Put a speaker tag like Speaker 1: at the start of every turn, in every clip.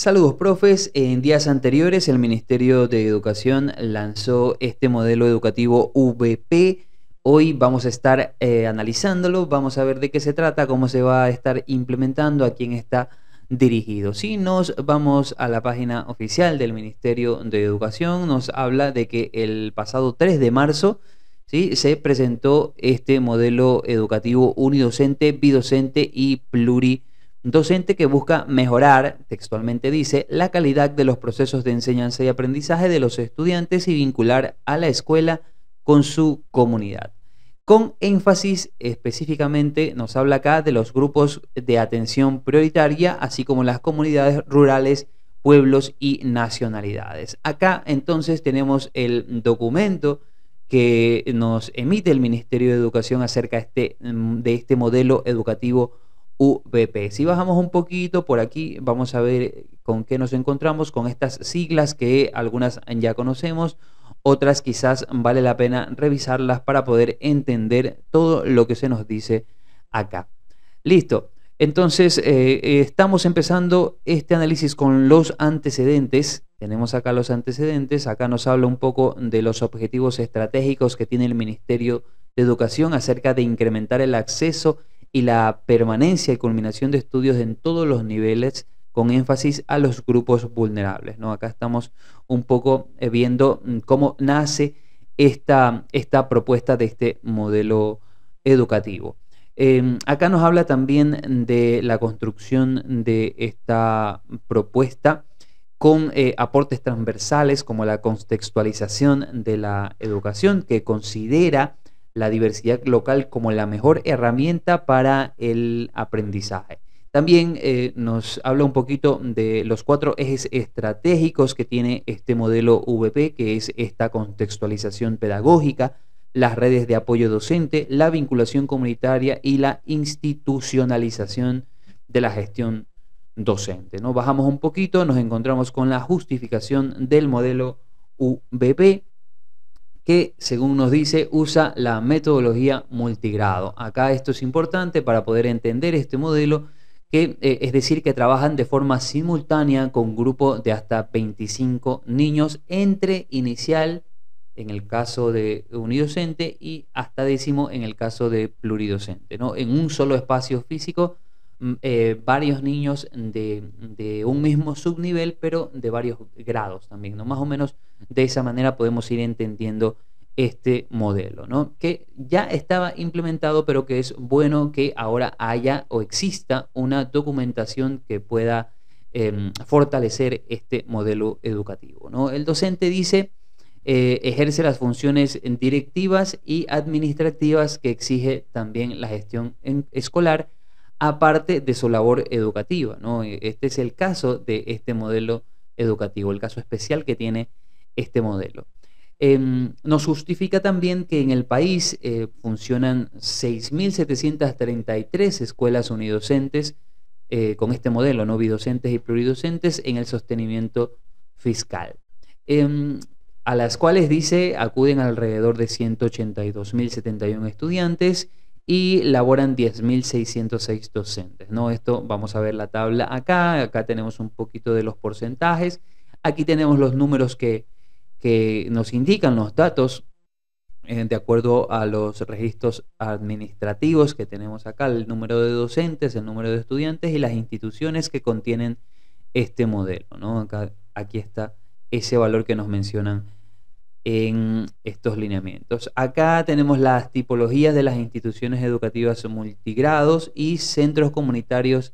Speaker 1: Saludos, profes. En días anteriores, el Ministerio de Educación lanzó este modelo educativo VP. Hoy vamos a estar eh, analizándolo, vamos a ver de qué se trata, cómo se va a estar implementando, a quién está dirigido. Si nos vamos a la página oficial del Ministerio de Educación, nos habla de que el pasado 3 de marzo ¿sí? se presentó este modelo educativo unidocente, bidocente y pluridocente Docente que busca mejorar, textualmente dice, la calidad de los procesos de enseñanza y aprendizaje de los estudiantes y vincular a la escuela con su comunidad. Con énfasis específicamente nos habla acá de los grupos de atención prioritaria, así como las comunidades rurales, pueblos y nacionalidades. Acá entonces tenemos el documento que nos emite el Ministerio de Educación acerca de este, mm, de este modelo educativo si bajamos un poquito por aquí, vamos a ver con qué nos encontramos, con estas siglas que algunas ya conocemos, otras quizás vale la pena revisarlas para poder entender todo lo que se nos dice acá. Listo. Entonces, eh, eh, estamos empezando este análisis con los antecedentes. Tenemos acá los antecedentes. Acá nos habla un poco de los objetivos estratégicos que tiene el Ministerio de Educación acerca de incrementar el acceso y la permanencia y culminación de estudios en todos los niveles con énfasis a los grupos vulnerables. ¿no? Acá estamos un poco eh, viendo mm, cómo nace esta, esta propuesta de este modelo educativo. Em, acá nos habla también de la construcción de esta propuesta con eh, aportes transversales como la contextualización de la educación que considera la diversidad local como la mejor herramienta para el aprendizaje. También eh, nos habla un poquito de los cuatro ejes estratégicos que tiene este modelo VP, que es esta contextualización pedagógica, las redes de apoyo docente, la vinculación comunitaria y la institucionalización de la gestión docente. ¿no? Bajamos un poquito, nos encontramos con la justificación del modelo VP, que, según nos dice, usa la metodología multigrado. Acá esto es importante para poder entender este modelo, que eh, es decir, que trabajan de forma simultánea con grupos de hasta 25 niños entre inicial, en el caso de unidocente, y hasta décimo en el caso de pluridocente, ¿no? en un solo espacio físico Mm, eh, varios niños de, un mismo subnivel, pero de varios grados también, ¿no? Más o menos de esa manera podemos ir entendiendo este modelo, ¿no? Que ya estaba implementado, pero que es bueno que ahora haya o exista una documentación que pueda em, fortalecer este modelo educativo, ¿no? El docente dice... Eh, ejerce las funciones directivas y administrativas que exige también la gestión escolar aparte de su labor educativa. E, este es el caso de este modelo educativo, el caso especial que tiene este modelo. Em, nos justifica también que en el país eh, funcionan 6.733 escuelas unidocentes eh, con este modelo, no bidocentes y pluridocentes, en el sostenimiento fiscal, em, a las cuales dice acuden alrededor de 182.071 estudiantes y laboran 10.606 docentes. ¿no? Esto vamos a ver la tabla acá, acá tenemos un poquito de los porcentajes, aquí tenemos los números que, que nos indican los datos eh, de acuerdo a los registros administrativos que tenemos acá, el número de docentes, el número de estudiantes y las instituciones que contienen este modelo. ¿no? Acá, aquí está ese valor que nos mencionan en estos lineamientos. Acá tenemos las tipologías de las instituciones educativas multigrados y centros comunitarios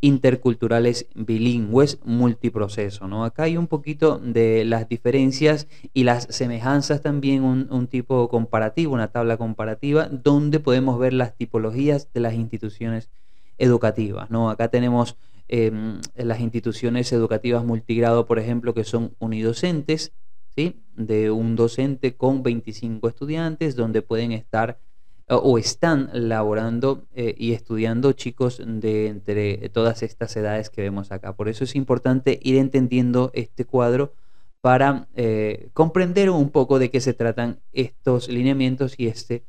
Speaker 1: interculturales bilingües multiproceso. ¿no? Acá hay un poquito de las diferencias y las semejanzas también, un, tipo comparativo, una tabla comparativa, donde podemos ver las tipologías de las instituciones educativas. ¿no? Acá tenemos em, las instituciones educativas multigrado, por ejemplo, que son unidocentes, de un docente con 25 estudiantes donde pueden estar eh, o están laborando eh, y estudiando chicos de entre todas estas edades que vemos acá. Por eso es importante ir entendiendo este cuadro para eh, comprender un poco de qué se tratan estos lineamientos y este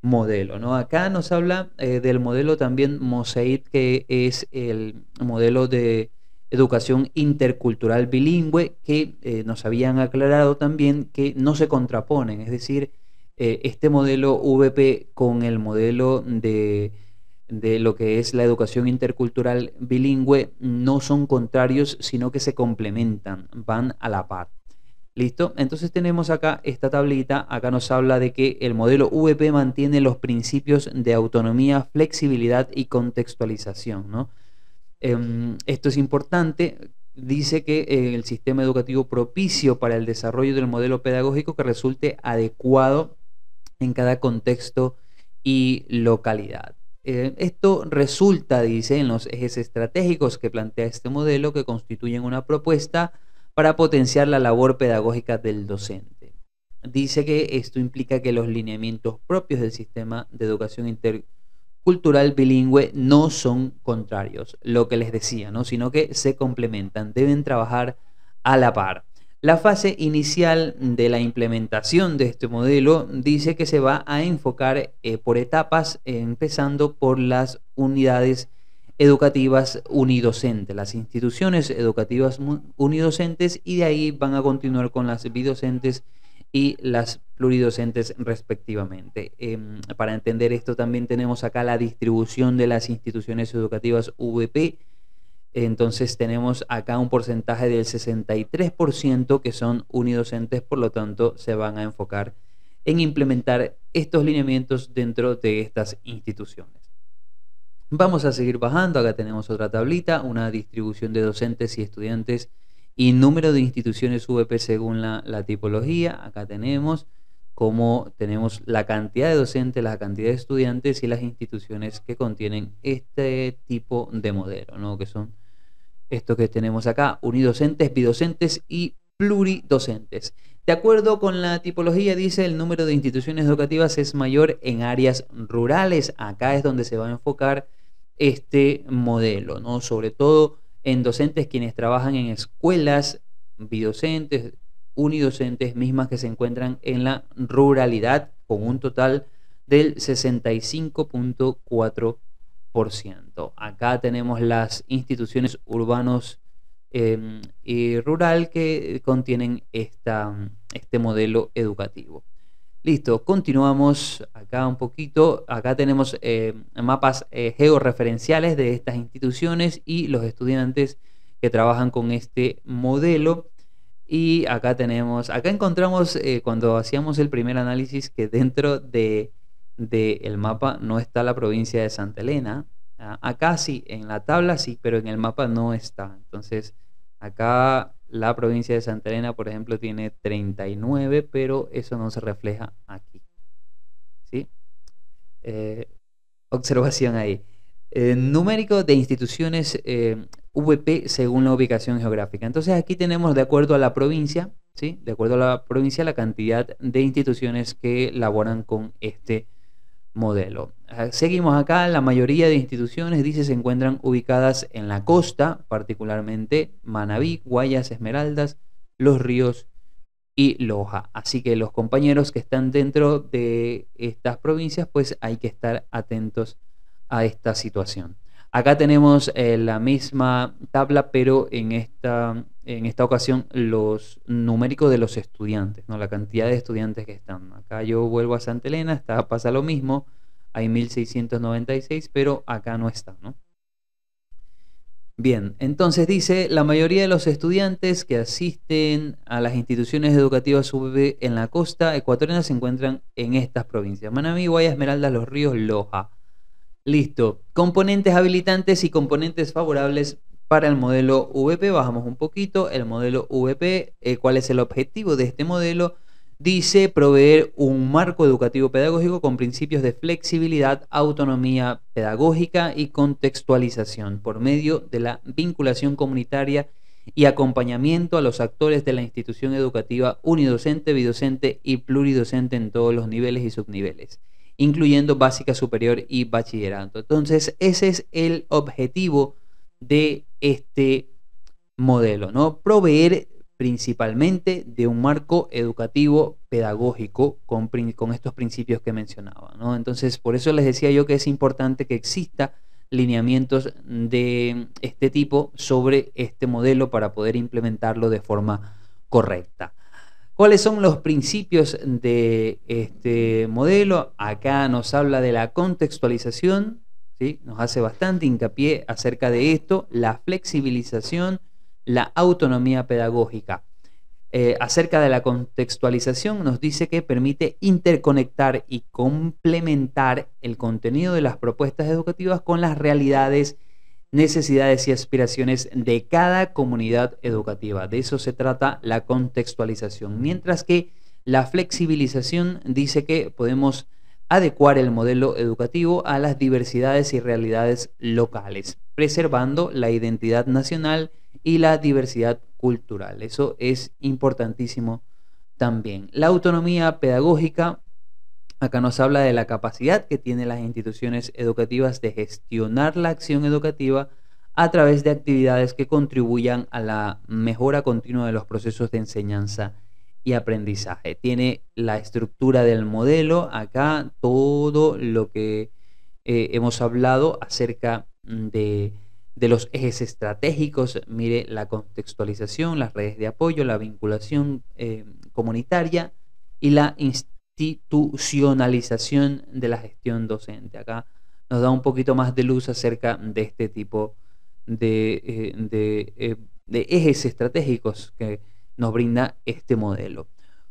Speaker 1: modelo. ¿no? Acá nos habla del modelo también MOSEID, que es el modelo de educación intercultural bilingüe, que eh, nos habían aclarado también que no se contraponen, es decir, eh, este modelo VP con el modelo de, de lo que es la educación intercultural bilingüe no son contrarios, sino que se complementan, van a la par. ¿Listo? Entonces tenemos acá esta tablita, acá nos habla de que el modelo VP mantiene los principios de autonomía, flexibilidad y contextualización, ¿no? Em, esto es importante. Dice que eh, el sistema educativo propicio para el desarrollo del modelo pedagógico que resulte adecuado en cada contexto y localidad. Eh, esto resulta, dice, en los ejes estratégicos que plantea este modelo que constituyen una propuesta para potenciar la labor pedagógica del docente. Dice que esto implica que los lineamientos propios del sistema de educación inter cultural bilingüe no son contrarios, lo que les decía, ¿no? sino que se complementan, deben trabajar a la par. La fase inicial de la implementación de este modelo dice que se va a enfocar eh, por etapas, empezando por las unidades educativas unidocentes, las instituciones educativas unidocentes, y de ahí van a continuar con las bidocentes y las pluridocentes respectivamente. Em, para entender esto también tenemos acá la distribución de las instituciones educativas VP. Entonces tenemos acá un porcentaje del 63% que son unidocentes, por lo tanto se van a enfocar en implementar estos lineamientos dentro de estas instituciones. Vamos a seguir bajando, acá tenemos otra tablita, una distribución de docentes y estudiantes y número de instituciones VP según la, la tipología. Acá tenemos cómo tenemos la cantidad de docentes, la cantidad de estudiantes y las instituciones que contienen este tipo de modelo, ¿no? que son estos que tenemos acá, unidocentes, bidocentes y pluridocentes. De acuerdo con la tipología, dice el número de instituciones educativas es mayor en áreas rurales. Acá es donde se va a enfocar este modelo, ¿no? Sobre todo en docentes quienes trabajan en escuelas, bidocentes, unidocentes mismas que se encuentran en la ruralidad con un total del 65.4%. Acá tenemos las instituciones urbanos em, y rural que contienen esta, este modelo educativo. Listo, continuamos acá un poquito. Acá tenemos eh, mapas eh, georreferenciales de estas instituciones y los estudiantes que trabajan con este modelo. Y acá tenemos, acá encontramos eh, cuando hacíamos el primer análisis que dentro del mapa no está la provincia de Santa Elena. Ah, acá sí, en la tabla sí, pero en el mapa no está. Entonces, acá la provincia de Santa Elena, por ejemplo, tiene 39, pero eso no se refleja aquí. ¿Sí? Eh, observación ahí. Eh, numérico de instituciones eh, VP según la ubicación geográfica. Entonces aquí tenemos de acuerdo a la provincia, ¿sí? de acuerdo a la provincia, la cantidad de instituciones que laboran con este modelo. Ah, seguimos acá, la mayoría de instituciones, dice, se encuentran ubicadas en la costa, particularmente Manabí, Guayas, Esmeraldas, Los Ríos y Loja. Así que los compañeros que están dentro de estas provincias, pues hay que estar atentos a esta situación. Acá tenemos eh, la misma tabla, pero en esta, en esta ocasión los numéricos de los estudiantes, ¿no? la cantidad de estudiantes que están. Acá yo vuelvo a Santa Elena, está, pasa lo mismo, hay 1696, pero acá no está. Bien, entonces dice, la mayoría de los estudiantes que asisten a las instituciones educativas UB en la costa ecuatoriana se encuentran en estas provincias, Manabí, Guaya, Esmeralda, Los Ríos, Loja. Listo. Componentes habilitantes y componentes favorables para el modelo VP. Bajamos un poquito. El modelo VP, eh, ¿cuál es el objetivo de este modelo? Dice proveer un marco educativo pedagógico con principios de flexibilidad, autonomía pedagógica y contextualización por medio de la vinculación comunitaria y acompañamiento a los actores de la institución educativa unidocente, bidocente y pluridocente en todos los niveles y subniveles incluyendo básica superior y bachillerato. Entonces, ese es el objetivo de este modelo, ¿no? Proveer principalmente de un marco educativo pedagógico con, estos principios que mencionaba, ¿no? Entonces, por eso les decía yo que es importante que exista lineamientos de este tipo sobre este modelo para poder implementarlo de forma correcta. ¿Cuáles son los principios de este modelo? Acá nos habla de la contextualización, ¿sí? nos hace bastante hincapié acerca de esto, la flexibilización, la autonomía pedagógica. Eh, acerca de la contextualización nos dice que permite interconectar y complementar el contenido de las propuestas educativas con las realidades necesidades y aspiraciones de cada comunidad educativa. De eso se trata la contextualización. Mientras que la flexibilización dice que podemos adecuar el modelo educativo a las diversidades y realidades locales, preservando la identidad nacional y la diversidad cultural. Eso es importantísimo también. La autonomía pedagógica Acá nos habla de la capacidad que tienen las instituciones educativas de gestionar la acción educativa a través de actividades que contribuyan a la mejora continua de los procesos de enseñanza y aprendizaje. Tiene la estructura del modelo, acá todo lo que eh, hemos hablado acerca mm, de, los ejes estratégicos, mire la contextualización, las redes de apoyo, la vinculación eh, comunitaria y la institucionalización de la gestión docente. Acá nos da un poquito más de luz acerca de este tipo eh, eh, de, ejes estratégicos que nos brinda este modelo.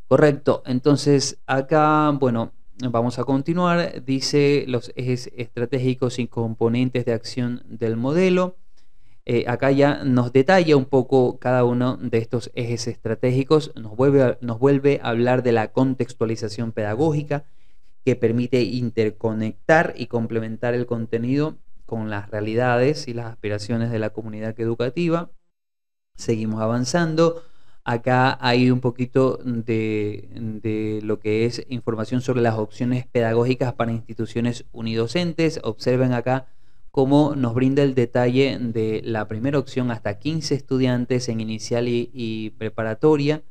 Speaker 1: Correcto, entonces acá, bueno, vamos a continuar. Dice los ejes estratégicos y componentes de acción del modelo. Eh, acá ya nos detalla un poco cada uno de estos ejes estratégicos, nos vuelve, a, nos vuelve a hablar de la contextualización pedagógica que permite interconectar y complementar el contenido con las realidades y las aspiraciones de la comunidad educativa. Seguimos avanzando. Acá hay un poquito de, de, lo que es información sobre las opciones pedagógicas para instituciones unidocentes. Observen acá como nos brinda el detalle de la primera opción hasta 15 estudiantes en inicial y, preparatoria,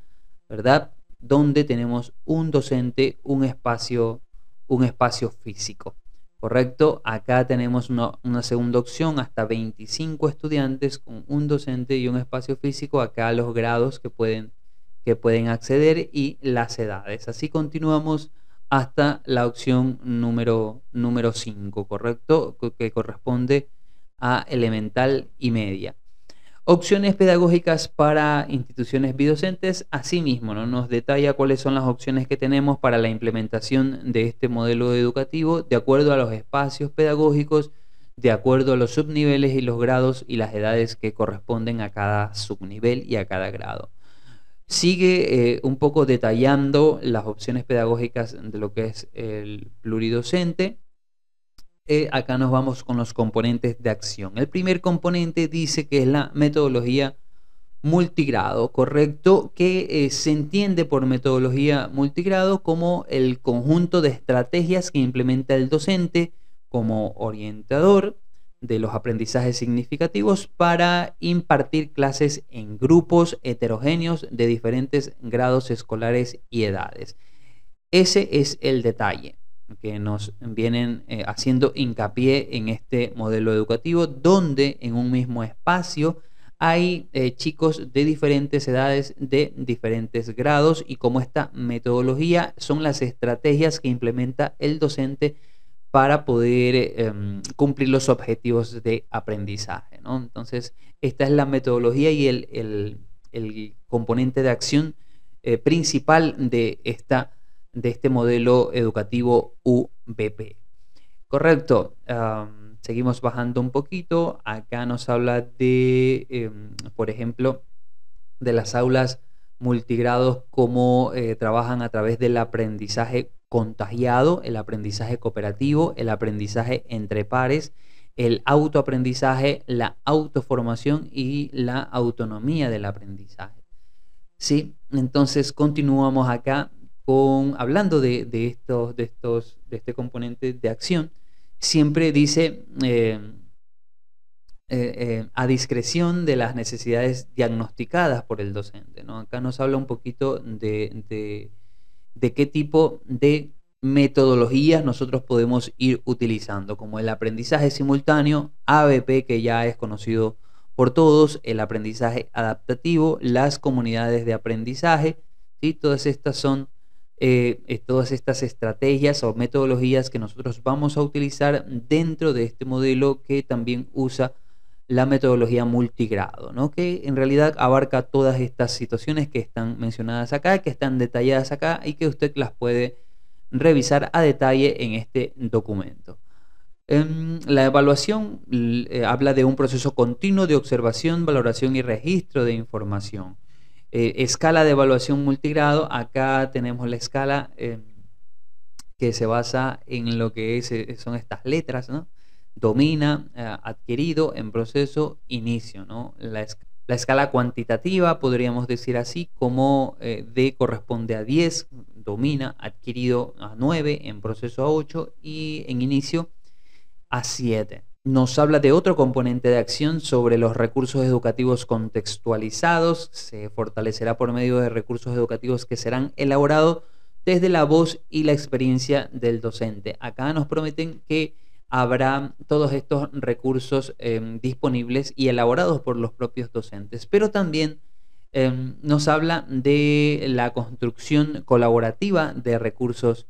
Speaker 1: ¿verdad? Donde tenemos un docente, un espacio, un espacio físico. ¿Correcto? Acá tenemos una, una, segunda opción, hasta 25 estudiantes con un docente y un espacio físico. Acá los grados que pueden, que pueden acceder y las edades. Así continuamos hasta la opción número 5, ¿correcto? Que corresponde a elemental y media. Opciones pedagógicas para instituciones bidocentes. Asimismo, ¿no? nos detalla cuáles son las opciones que tenemos para la implementación de este modelo educativo de acuerdo a los espacios pedagógicos, de acuerdo a los subniveles y los grados y las edades que corresponden a cada subnivel y a cada grado sigue eh, un poco detallando las opciones pedagógicas de lo que es el pluridocente. Eh, acá nos vamos con los componentes de acción. El primer componente dice que es la metodología multigrado, correcto, que eh, se entiende por metodología multigrado como el conjunto de estrategias que implementa el docente como orientador de los aprendizajes significativos para impartir clases en grupos heterogéneos de diferentes grados escolares y edades. Ese es el detalle que nos vienen eh, haciendo hincapié en este modelo educativo, donde en un mismo espacio hay eh, chicos de diferentes edades, de diferentes grados, y como esta metodología son las estrategias que implementa el docente para poder em, cumplir los objetivos de aprendizaje. ¿no? Entonces, esta es la metodología y el, componente de acción eh, principal de, esta, de este modelo educativo UBP. Correcto. seguimos bajando un poquito. Acá nos habla de, em, por ejemplo, de las aulas multigrados, como eh, trabajan a través del aprendizaje contagiado, el aprendizaje cooperativo, el aprendizaje entre pares, el autoaprendizaje, la autoformación y la autonomía del aprendizaje. Sí, entonces continuamos acá con hablando de, estos, de estos, de este componente de acción. Siempre dice eh, eh, eh, a discreción de las necesidades diagnosticadas por el docente. Acá nos habla un poquito de, qué tipo de metodologías nosotros podemos ir utilizando, como el aprendizaje simultáneo, ABP, que ya es conocido por todos, el aprendizaje adaptativo, las comunidades de aprendizaje, ¿sí? todas estas son eh, todas estas estrategias o metodologías que nosotros vamos a utilizar dentro de este modelo que también usa la metodología multigrado, ¿no? que en realidad abarca todas estas situaciones que están mencionadas acá, que están detalladas acá y que usted las puede revisar a detalle en este documento. Em, la evaluación eh, habla de un proceso continuo de observación, valoración y registro de información. Eh, escala de evaluación multigrado, acá tenemos la escala em, que se basa en lo que eh, son estas letras, ¿no? domina, eh, adquirido, en proceso, inicio. ¿no? La, escala cuantitativa, podríamos decir así, como eh, D corresponde a 10, domina, adquirido a 9, en proceso a 8 y en inicio a 7. Nos habla de otro componente de acción sobre los recursos educativos contextualizados. Se fortalecerá por medio de recursos educativos que serán elaborados desde la voz y la experiencia del docente. Acá nos prometen que habrá todos estos recursos em, disponibles y elaborados por los propios docentes, pero también em, nos habla de la construcción colaborativa de recursos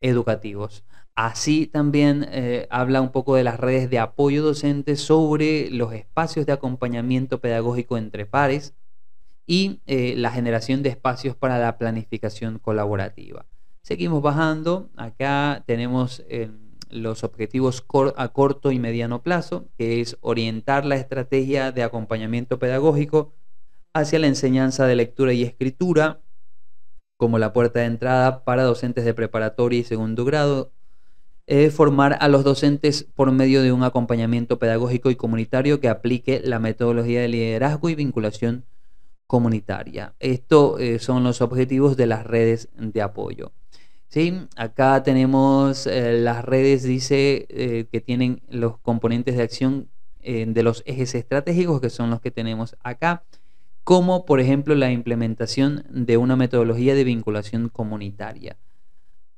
Speaker 1: educativos. Así también eh, habla un poco de las redes de apoyo docente sobre los espacios de acompañamiento pedagógico entre pares y eh, la generación de espacios para la planificación colaborativa. Seguimos bajando, acá tenemos em, los objetivos a corto y mediano plazo, que es orientar la estrategia de acompañamiento pedagógico hacia la enseñanza de lectura y escritura como la puerta de entrada para docentes de preparatoria y segundo grado, eh, formar a los docentes por medio de un acompañamiento pedagógico y comunitario que aplique la metodología de liderazgo y vinculación comunitaria. Estos eh, son los objetivos de las redes de apoyo. ¿sí? Acá tenemos eh, las redes, dice eh, que tienen los componentes de acción eh, de los ejes estratégicos, que son los que tenemos acá, como por ejemplo la implementación de una metodología de vinculación comunitaria.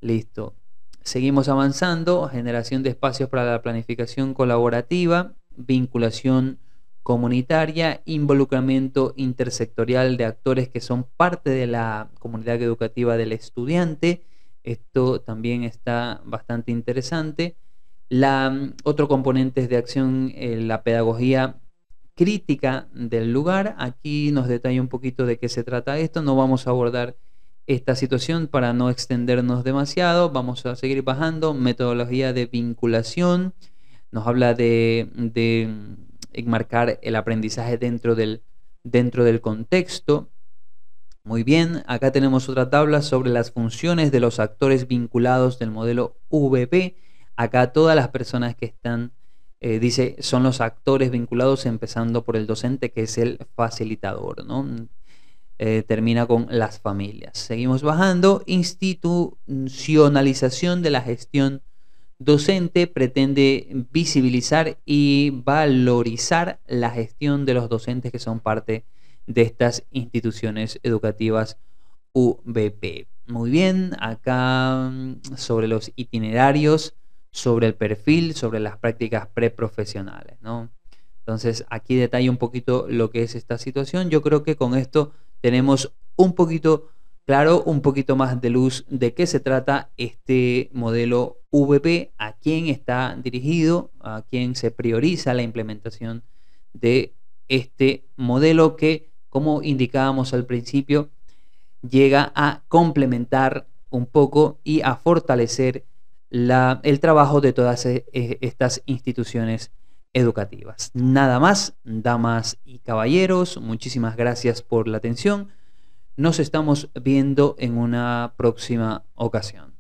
Speaker 1: Listo. Seguimos avanzando, generación de espacios para la planificación colaborativa, vinculación comunitaria, involucramiento intersectorial de actores que son parte de la comunidad educativa del estudiante, esto también está bastante interesante. La, mm, otro componente es de acción, eh, la pedagogía crítica del lugar. Aquí nos detalla un poquito de qué se trata esto. No vamos a abordar esta situación para no extendernos demasiado. Vamos a seguir bajando. Metodología de vinculación. Nos habla de, mm, enmarcar el aprendizaje dentro del, dentro del contexto. Muy bien, acá tenemos otra tabla sobre las funciones de los actores vinculados del modelo VP. Acá todas las personas que están, eh, dice, son los actores vinculados empezando por el docente que es el facilitador, ¿no? Mm, eh, termina con las familias. Seguimos bajando. Institucionalización de la gestión docente pretende visibilizar y valorizar la gestión de los docentes que son parte de estas instituciones educativas VP Muy bien, acá mm, sobre los itinerarios, sobre el perfil, sobre las prácticas preprofesionales, ¿no? Entonces aquí detalle un poquito lo que es esta situación. Yo creo que con esto tenemos un poquito claro, un poquito más de luz de qué se trata este modelo VP, a quién está dirigido, a quién se prioriza la implementación de este modelo que como indicábamos al principio, llega a complementar un poco y a fortalecer el trabajo de todas eh, estas instituciones educativas. Nada más, damas y caballeros, muchísimas gracias por la atención. Nos estamos viendo en una próxima ocasión.